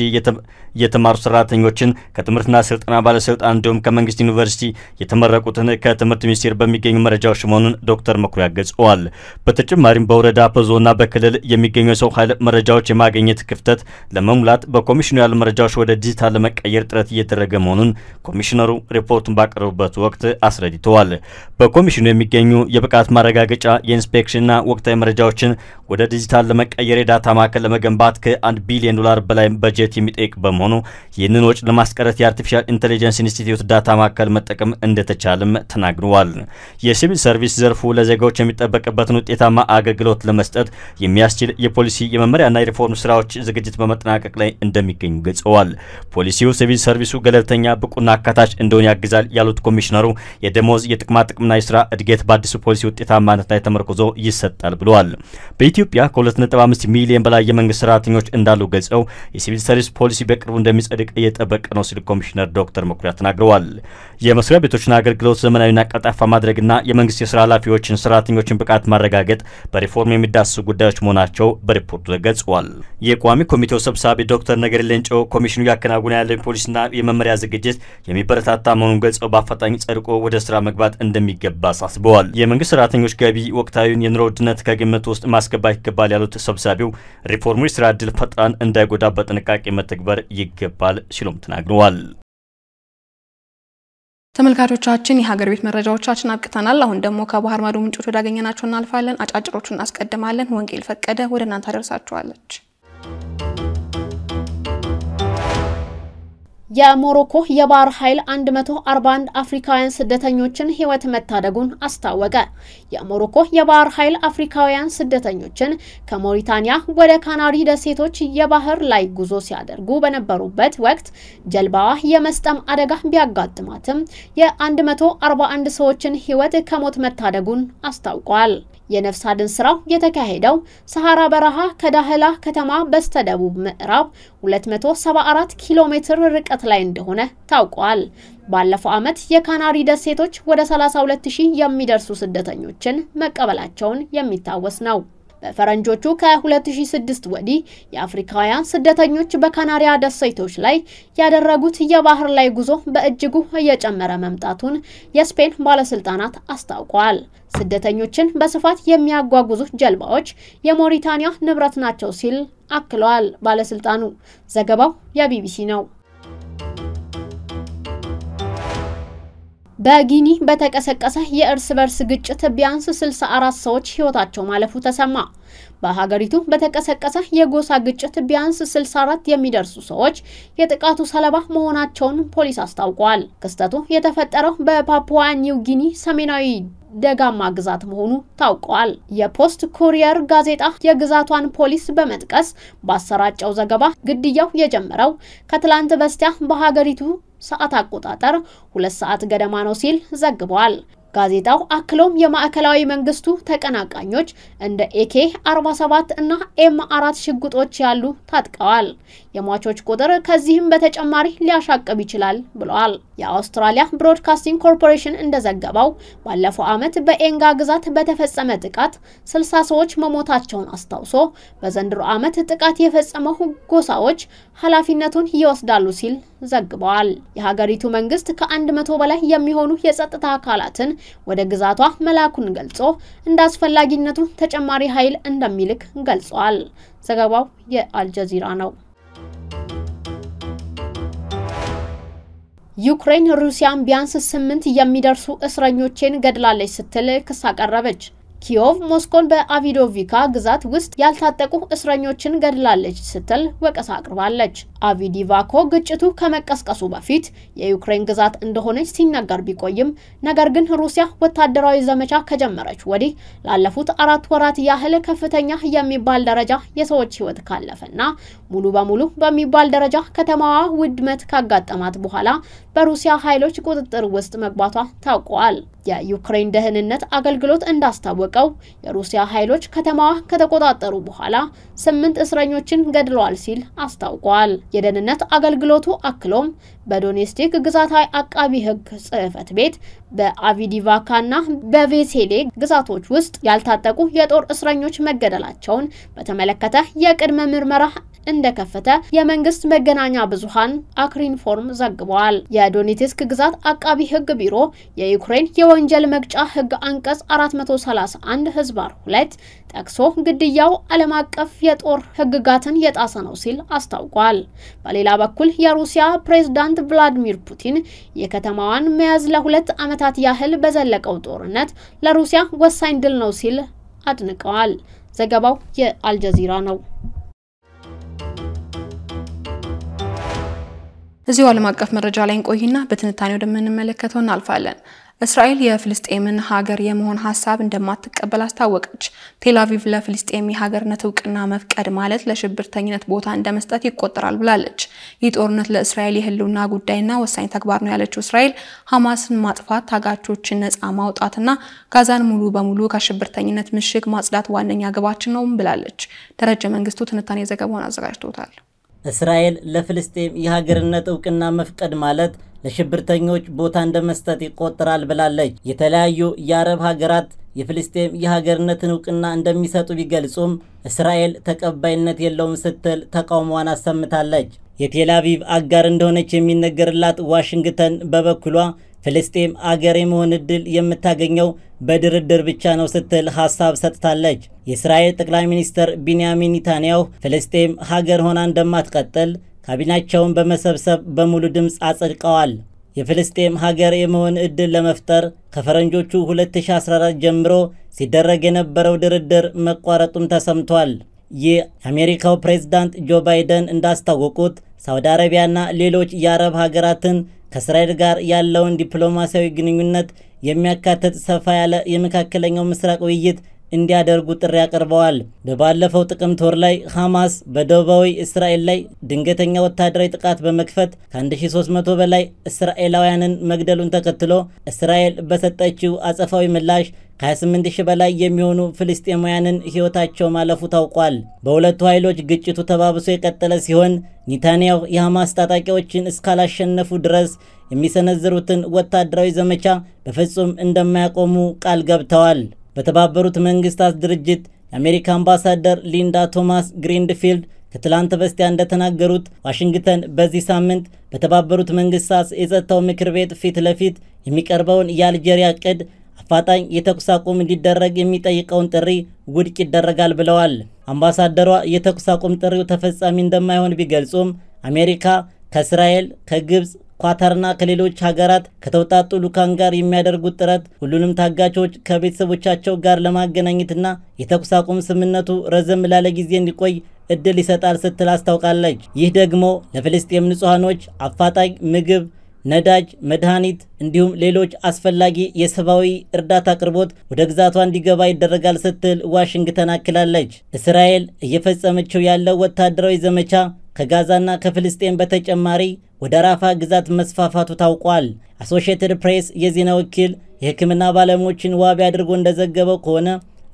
የተማሩ ሰራተኞችን ከትምህርትና ስልጠና ባለስልጣን እንዲሁም ከመንግስት ዩኒቨርሲቲ የተመረቁትን ከትምህርት ሚኒስቴር በሚገኙ መረጃዎች መሆኑን ዶክተር መኩሪያ ገልጸዋል። በተጨማሪም በወረዳ በዞንና በክልል የሚገኙ የሰው ኃይል መረጃዎች የማግኘት ክፍተት ለመሙላት በኮሚሽኑ ያሉ መረጃዎች ወደ ዲጂታል ለመቀየር ጥረት እየተደረገ መሆኑን ኮሚሽነሩ ሪፖርቱን ባቀረቡበት ወቅት አስረድተዋል። በኮሚሽኑ የሚገኙ የብቃት ማረጋገጫ የኢንስፔክሽንና ወቅታዊ መረጃዎችን ወደ ዲጂታል ለመቀየር የዳታ ማዕከል ለመገንባት ከአንድ ቢሊዮን ዶላር በላይ በጀት የሚጠይቅ በመሆኑ ይህንን ወጪ ለማስቀረት የአርቲፊሻል ኢንቴሊጀንስ ኢንስቲትዩት ዳታ ማዕከል መጠቀም እንደተቻለም ተናግረዋል። የሲቪል ሰርቪስ ዘርፉ ለዜጋዎች የሚጠበቅበትን ውጤታማ አገልግሎት ለመስጠት የሚያስችል የፖሊሲ የመመሪያና የሪፎርም ስራዎች ዝግጅት በመጠናቀቅ ላይ እንደሚገኙ ገልጸዋል። ፖሊሲው ሲቪል ሰርቪሱ ገለልተኛ፣ ብቁና አካታች እንደሆነ ያግዛል ያሉት ኮሚሽነሩ የደሞዝ የጥቅማ ጥቅምና የስራ እድገት በአዲስ የመንግስት ፖሊሲ ውጤታማነት ላይ ተመርኩዞ ይሰጣል ብለዋል። በኢትዮጵያ ከ2.5 ሚሊዮን በላይ የመንግስት ሰራተኞች እንዳሉ ገልጸው የሲቪል ሰርቪስ ፖሊሲ በቅርቡ እንደሚጸድቅ እየጠበቀ ነው ሲል ኮሚሽነር ዶክተር መኩሪያ ተናግረዋል። የመስሪያ ቤቶችን አገልግሎት ዘመናዊና ቀልጣፋ ማድረግና የመንግስት የስራ ኃላፊዎችን ሰራተኞችን ብቃት ማረጋገጥ በሪፎርም የሚዳስሱ ጉዳዮች መሆናቸው በሪፖርቱ ገልጸዋል። የቋሚ ኮሚቴው ሰብሳቢ ዶክተር ነገሪ ሌንጮ ኮሚሽኑ እያከናወነ ያለው የፖሊሲና የመመሪያ ዝግጅት የሚበረታታ መሆኑን ገልጸው በአፋጣኝ ጸድቆ ወደ ስራ መግባት እንደሚገባ አሳስበዋል። የመንግስት ሰራተኞች ገቢ ወቅታዊን የኑሮ ውድነት ከግምት ውስጥ ማስገባት ይገባል ያሉት ሰብሳቢው ሪፎርሙ የስራ እድል ፈጠራን እንዳይጎዳ በጥንቃቄ መተግበር ይገባል ሲሉም ተናግረዋል። ተመልካቾቻችን የሀገር ቤት መረጃዎቻችን አብቅተናል። አሁን ደግሞ ከባህር ማዶ ምንጮች ወዳገኘናቸው እናልፋለን። አጫጭሮቹ እናስቀድማለን። ወንጌል ፈቀደ ወደ እናንተ አደርሳችኋለች። የሞሮኮ የባህር ኃይል 141 አፍሪካውያን ስደተኞችን ህይወት መታደጉን አስታወቀ። የሞሮኮ የባህር ኃይል አፍሪካውያን ስደተኞችን ከሞሪታንያ ወደ ካናሪ ደሴቶች የባህር ላይ ጉዞ ሲያደርጉ በነበሩበት ወቅት ጀልባዋ የመስጠም አደጋ ቢያጋጥማትም የ141 ሰዎችን ህይወት ከሞት መታደጉን አስታውቋል። የነፍስ አድን ስራው የተካሄደው ሰሐራ በረሃ ከዳህላ ከተማ በስተደቡብ ምዕራብ 274 ኪሎ ሜትር ርቀት ላይ እንደሆነ ታውቋል። ባለፈው ዓመት የካናሪ ደሴቶች ወደ 32ሺህ የሚደርሱ ስደተኞችን መቀበላቸውን የሚታወስ ነው። በፈረንጆቹ ከ2006 ወዲህ የአፍሪካውያን ስደተኞች በካናሪያ ደሴቶች ላይ ያደረጉት የባህር ላይ ጉዞ በእጅጉ እየጨመረ መምጣቱን የስፔን ባለስልጣናት አስታውቀዋል። ስደተኞችን በስፋት የሚያጓጉዙ ጀልባዎች የሞሪታኒያ ንብረት ናቸው ሲል አክለዋል ባለስልጣኑ። ዘገባው የቢቢሲ ነው። በጊኒ በተቀሰቀሰ የእርስ በርስ ግጭት ቢያንስ 64 ሰዎች ሕይወታቸው ማለፉ ተሰማ። በሀገሪቱ በተቀሰቀሰ የጎሳ ግጭት ቢያንስ 64 የሚደርሱ ሰዎች የጥቃቱ ሰለባ መሆናቸውን ፖሊስ አስታውቋል። ክስተቱ የተፈጠረው በፓፑዋ ኒው ጊኒ ሰሜናዊ ደጋማ ግዛት መሆኑ ታውቋል። የፖስት ኮሪየር ጋዜጣ የግዛቷን ፖሊስ በመጥቀስ ባሰራጨው ዘገባ ግድያው የጀመረው ከትላንት በስቲያ በሀገሪቱ ሰዓት አቆጣጠር ሁለት ሰዓት ገደማ ነው ሲል ዘግቧል። ጋዜጣው አክሎም የማዕከላዊ መንግስቱ ተቀናቃኞች እንደ ኤኬ 47 እና ኤም 4 ሽጉጦች ያሉ ታጥቀዋል። የሟቾች ቁጥር ከዚህም በተጨማሪ ሊያሻቅብ ይችላል ብለዋል። የአውስትራሊያ ብሮድካስቲንግ ኮርፖሬሽን እንደዘገባው ባለፈው ዓመት በኤንጋ ግዛት በተፈጸመ ጥቃት 60 ሰዎች መሞታቸውን አስታውሶ በዘንድሮ ዓመት ጥቃት የፈጸመው ጎሳዎች ኃላፊነቱን ይወስዳሉ ሲል ዘግበዋል። የሀገሪቱ መንግስት ከአንድ መቶ በላይ የሚሆኑ የጸጥታ አካላትን ወደ ግዛቷ መላኩን ገልጾ እንደ አስፈላጊነቱ ተጨማሪ ኃይል እንደሚልክ ገልጿል። ዘገባው የአልጀዚራ ነው። ዩክሬን ሩሲያን ቢያንስ ስምንት የሚደርሱ እስረኞቼን ገድላለች ስትል ክስ አቀረበች። ኪዮቭ ሞስኮን በአቪዶቪካ ግዛት ውስጥ ያልታጠቁ እስረኞችን ገድላለች ስትል ወቀሳ አቅርባለች። አቪዲቫኮ ግጭቱ ከመቀስቀሱ በፊት የዩክሬን ግዛት እንደሆነች ሲነገር ቢቆይም ነገር ግን ሩሲያ ወታደራዊ ዘመቻ ከጀመረች ወዲህ ላለፉት አራት ወራት ያህል ከፍተኛ የሚባል ደረጃ የሰዎች ሕይወት ካለፈና ሙሉ በሙሉ በሚባል ደረጃ ከተማዋ ውድመት ካጋጠማት በኋላ በሩሲያ ኃይሎች ቁጥጥር ውስጥ መግባቷ ታውቋል። የዩክሬን ደህንነት አገልግሎት እንዳስታወቀው የሩሲያ ኃይሎች ከተማዋ ከተቆጣጠሩ በኋላ ስምንት እስረኞችን ገድለዋል ሲል አስታውቋል። የደህንነት አገልግሎቱ አክሎም በዶኔስቲክ ግዛታዊ አቃቢ ሕግ ጽህፈት ቤት በአቪዲቫካና በቬሴሌ ግዛቶች ውስጥ ያልታጠቁ የጦር እስረኞች መገደላቸውን በተመለከተ የቅድመ ምርመራ እንደከፈተ የመንግስት መገናኛ ብዙሃን አክሪንፎርም ዘግበዋል። የዶኔትስክ ግዛት አቃቢ ህግ ቢሮ የዩክሬን የወንጀል መቅጫ ህግ አንቀጽ 431 ህዝባር 2 ጠቅሶ ግድያው ዓለም አቀፍ የጦር ሕግጋትን የጣሰ ነው ሲል አስታውቋል። በሌላ በኩል የሩሲያ ፕሬዝዳንት ቭላዲሚር ፑቲን የከተማዋን መያዝ ለሁለት ዓመታት ያህል በዘለቀው ጦርነት ለሩሲያ ወሳኝ ድል ነው ሲል አድንቀዋል። ዘገባው የአልጀዚራ ነው። እዚሁ ዓለም አቀፍ መረጃ ላይ እንቆይና በትንታኔ ወደምንመለከተው እናልፋለን። እስራኤል የፍልስጤምን ሀገር የመሆን ሀሳብ እንደማትቀበል አስታወቀች። ቴላቪቭ ለፍልስጤም የሀገርነት እውቅና መፍቀድ ማለት ለሽብርተኝነት ቦታ እንደመስጠት ይቆጠራል ብላለች። ይህ ጦርነት ለእስራኤል የህልውና ጉዳይና ወሳኝ ተግባር ነው ያለችው እስራኤል ሐማስን ማጥፋት፣ ታጋቾችን ነፃ ማውጣትና ጋዛን ሙሉ በሙሉ ከሽብርተኝነት ምሽግ ማጽዳት ዋነኛ ግባችን ነው ብላለች። ደረጀ መንግስቱ ትንታኔ ዘገባውን አዘጋጅቶታል። እስራኤል ለፍልስጤም የሀገርነት እውቅና መፍቀድ ማለት ለሽብርተኞች ቦታ እንደ መስጠት ይቆጠራል ብላለች። የተለያዩ የአረብ ሀገራት የፍልስጤም የሀገርነትን እውቅና እንደሚሰጡ ቢገልጹም እስራኤል ተቀባይነት የለውም ስትል ተቃውሟን አሰምታለች። የቴል አቪቭ አጋር እንደሆነች የሚነገርላት ዋሽንግተን በበኩሏ ፍልስጤም አገር የመሆን እድል የምታገኘው በድርድር ብቻ ነው ስትል ሀሳብ ሰጥታለች። የእስራኤል ጠቅላይ ሚኒስትር ቢንያሚን ኔታንያሁ ፍልስጤም ሀገር ሆና እንደማትቀጥል ካቢናቸውን በመሰብሰብ በሙሉ ድምፅ አጽድቀዋል። የፍልስጤም ሀገር የመሆን እድል ለመፍጠር ከፈረንጆቹ 2014 ጀምሮ ሲደረግ የነበረው ድርድር መቋረጡም ተሰምቷል። ይህ የአሜሪካው ፕሬዝዳንት ጆ ባይደን እንዳስታወቁት ሳውዲ አረቢያና ሌሎች የአረብ ሀገራትን ከእስራኤል ጋር ያለውን ዲፕሎማሲያዊ ግንኙነት የሚያካትት ሰፋ ያለ የመካከለኛው ምስራቅ ውይይት እንዲያደርጉ ጥሪ አቅርበዋል። በባለፈው ጥቅምት ወር ላይ ሐማስ በደቡባዊ እስራኤል ላይ ድንገተኛ ወታደራዊ ጥቃት በመክፈት ከ1300 በላይ እስራኤላውያንን መግደሉን ተከትሎ እስራኤል በሰጠችው አጸፋዊ ምላሽ ከ ሺህ በላይ የሚሆኑ ፍልስጤማውያንን ሕይወታቸው ማለፉ ታውቋል። በሁለቱ ኃይሎች ግጭቱ ተባብሶ የቀጠለ ሲሆን ኔታንያሁ የሐማስ ታጣቂዎችን እስካላሸነፉ ድረስ የሚሰነዝሩትን ወታደራዊ ዘመቻ በፍጹም እንደማያቆሙ ቃል ገብተዋል። በተባበሩት መንግስታት ድርጅት የአሜሪካ አምባሳደር ሊንዳ ቶማስ ግሪንድፊልድ ከትላንት በስቲያ እንደተናገሩት ዋሽንግተን በዚህ ሳምንት በተባበሩት መንግስታት የጸጥታው ምክር ቤት ፊት ለፊት የሚቀርበውን የአልጄሪያ ቅድ አፋጣኝ የተኩስ አቁም እንዲደረግ የሚጠይቀውን ጥሪ ውድቅ ይደረጋል ብለዋል። አምባሳደሯ የተኩስ አቁም ጥሪው ተፈጻሚ እንደማይሆን ቢገልጹም አሜሪካ ከእስራኤል፣ ከግብፅ፣ ኳታርና ከሌሎች ሀገራት ከተውጣጡ ሉካን ጋር የሚያደርጉት ጥረት ሁሉንም ታጋቾች ከቤተሰቦቻቸው ጋር ለማገናኘትና የተኩስ አቁም ስምምነቱ ረዘም ላለ ጊዜ እንዲቆይ እድል ይሰጣል ስትል አስታውቃለች። ይህ ደግሞ ለፍልስጤም ንጹሐኖች አፋጣኝ ምግብ ነዳጅ፣ መድኃኒት እንዲሁም ሌሎች አስፈላጊ የሰብአዊ እርዳታ አቅርቦት ወደ ግዛቷ እንዲገባ ይደረጋል ስትል ዋሽንግተን አክላለች። እስራኤል እየፈጸመችው ያለው ወታደራዊ ዘመቻ ከጋዛና ከፍልስጤን በተጨማሪ ወደ ራፋ ግዛት መስፋፋቱ ታውቋል። አሶሺየትድ ፕሬስ የዜና ወኪል የሕክምና ባለሙያዎችን ዋቢ አድርጎ እንደዘገበው ከሆነ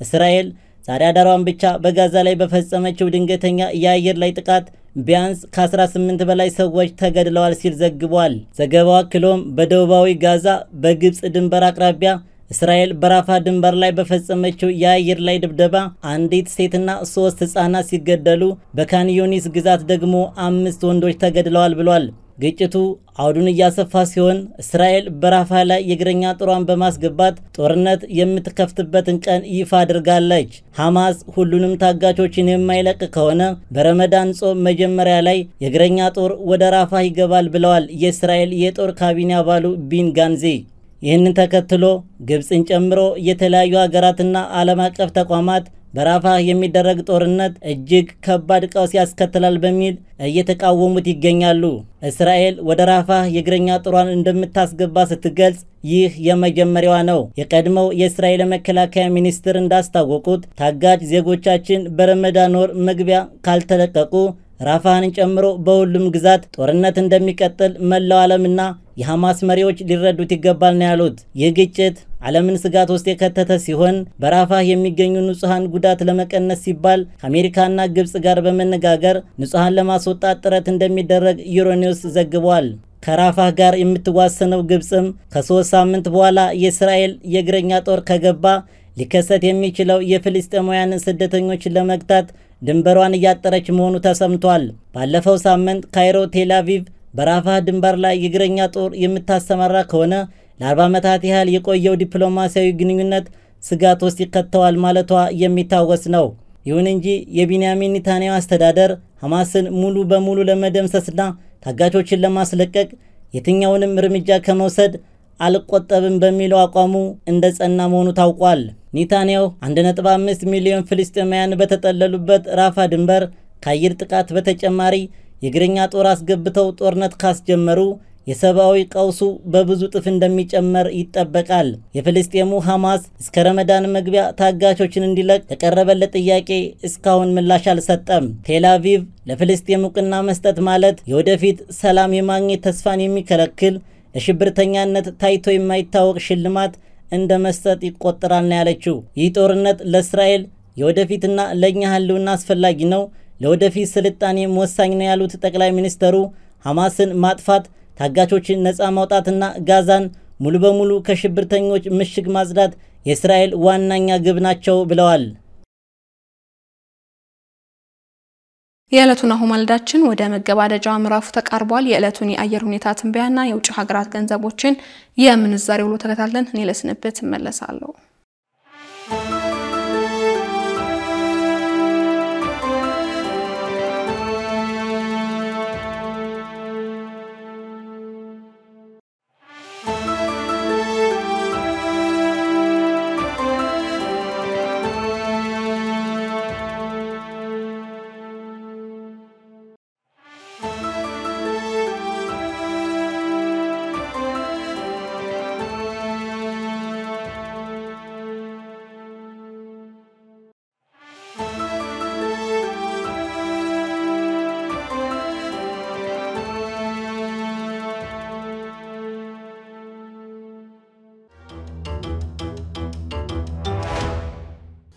እስራኤል ዛሬ አዳሯን ብቻ በጋዛ ላይ በፈጸመችው ድንገተኛ የአየር ላይ ጥቃት ቢያንስ ከ18 በላይ ሰዎች ተገድለዋል ሲል ዘግቧል። ዘገባው አክሎም በደቡባዊ ጋዛ በግብፅ ድንበር አቅራቢያ እስራኤል በራፋ ድንበር ላይ በፈጸመችው የአየር ላይ ድብደባ አንዲት ሴትና ሶስት ሕፃናት ሲገደሉ በካንዮኒስ ግዛት ደግሞ አምስት ወንዶች ተገድለዋል ብሏል። ግጭቱ አውዱን እያሰፋ ሲሆን እስራኤል በራፋ ላይ የእግረኛ ጦሯን በማስገባት ጦርነት የምትከፍትበትን ቀን ይፋ አድርጋለች። ሐማስ ሁሉንም ታጋቾችን የማይለቅ ከሆነ በረመዳን ጾም መጀመሪያ ላይ የእግረኛ ጦር ወደ ራፋ ይገባል ብለዋል የእስራኤል የጦር ካቢኔ አባሉ ቢን ጋንዚ። ይህንን ተከትሎ ግብፅን ጨምሮ የተለያዩ ሀገራትና ዓለም አቀፍ ተቋማት በራፋህ የሚደረግ ጦርነት እጅግ ከባድ ቀውስ ያስከትላል በሚል እየተቃወሙት ይገኛሉ። እስራኤል ወደ ራፋህ የእግረኛ ጦሯን እንደምታስገባ ስትገልጽ ይህ የመጀመሪያዋ ነው። የቀድሞው የእስራኤል መከላከያ ሚኒስትር እንዳስታወቁት ታጋጅ ዜጎቻችን በረመዳን ወር መግቢያ ካልተለቀቁ ራፋህን ጨምሮ በሁሉም ግዛት ጦርነት እንደሚቀጥል መላው ዓለምና የሐማስ መሪዎች ሊረዱት ይገባል ነው ያሉት። ይህ ግጭት ዓለምን ስጋት ውስጥ የከተተ ሲሆን በራፋህ የሚገኙ ንጹሐን ጉዳት ለመቀነስ ሲባል ከአሜሪካና ግብፅ ጋር በመነጋገር ንጹሐን ለማስወጣት ጥረት እንደሚደረግ ዩሮኒውስ ዘግቧል። ከራፋህ ጋር የምትዋሰነው ግብፅም ከሶስት ሳምንት በኋላ የእስራኤል የእግረኛ ጦር ከገባ ሊከሰት የሚችለው የፍልስጤማውያንን ስደተኞች ለመግታት ድንበሯን እያጠረች መሆኑ ተሰምቷል። ባለፈው ሳምንት ካይሮ ቴላቪቭ በራፋህ ድንበር ላይ የእግረኛ ጦር የምታሰማራ ከሆነ ለአርባ ዓመታት ያህል የቆየው ዲፕሎማሲያዊ ግንኙነት ስጋት ውስጥ ይከተዋል ማለቷ የሚታወስ ነው። ይሁን እንጂ የቢንያሚን ኔታንያሁ አስተዳደር ሐማስን ሙሉ በሙሉ ለመደምሰስና ታጋቾችን ለማስለቀቅ የትኛውንም እርምጃ ከመውሰድ አልቆጠብም በሚለው አቋሙ እንደ ጸና መሆኑ ታውቋል። ኔታንያሁ 1.5 ሚሊዮን ፍልስጤማውያን በተጠለሉበት ራፋ ድንበር ከአየር ጥቃት በተጨማሪ የእግረኛ ጦር አስገብተው ጦርነት ካስጀመሩ የሰብአዊ ቀውሱ በብዙ ጥፍ እንደሚጨመር ይጠበቃል። የፍልስጤሙ ሐማስ እስከ ረመዳን መግቢያ ታጋቾችን እንዲለቅ ለቀረበለት ጥያቄ እስካሁን ምላሽ አልሰጠም። ቴል አቪቭ ለፍልስጤም እውቅና መስጠት ማለት የወደፊት ሰላም የማግኘት ተስፋን የሚከለክል ለሽብርተኛነት ታይቶ የማይታወቅ ሽልማት እንደ መስጠት ይቆጠራል ነው ያለችው። ይህ ጦርነት ለእስራኤል የወደፊትና ለእኛ ህልውና አስፈላጊ ነው፣ ለወደፊት ስልጣኔም ወሳኝ ነው ያሉት ጠቅላይ ሚኒስተሩ ሐማስን ማጥፋት ታጋቾችን ነፃ ማውጣትና ጋዛን ሙሉ በሙሉ ከሽብርተኞች ምሽግ ማጽዳት የእስራኤል ዋነኛ ግብ ናቸው ብለዋል። የዕለቱን አሁን ማለዳችን ወደ መገባደጃ ምዕራፉ ተቃርቧል። የዕለቱን የአየር ሁኔታ ትንበያና የውጭ ሀገራት ገንዘቦችን የምንዛሬ ውሎ ተከታትለን እኔ ለስንብት እመለሳለሁ።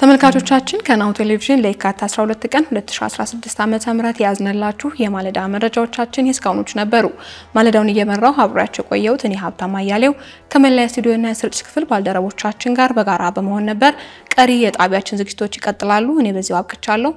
ተመልካቾቻችን ከናሁ ቴሌቪዥን ለየካቲት 12 ቀን 2016 ዓ.ም ያዝነላችሁ የማለዳ መረጃዎቻችን የእስካሁኖቹ ነበሩ። ማለዳውን እየመራው አብሬያችሁ የቆየሁት እኔ ሀብታም አያሌው ከመላያ ስቱዲዮና የስርጭት ክፍል ባልደረቦቻችን ጋር በጋራ በመሆን ነበር። ቀሪ የጣቢያችን ዝግጅቶች ይቀጥላሉ። እኔ በዚሁ አብቅቻለሁ።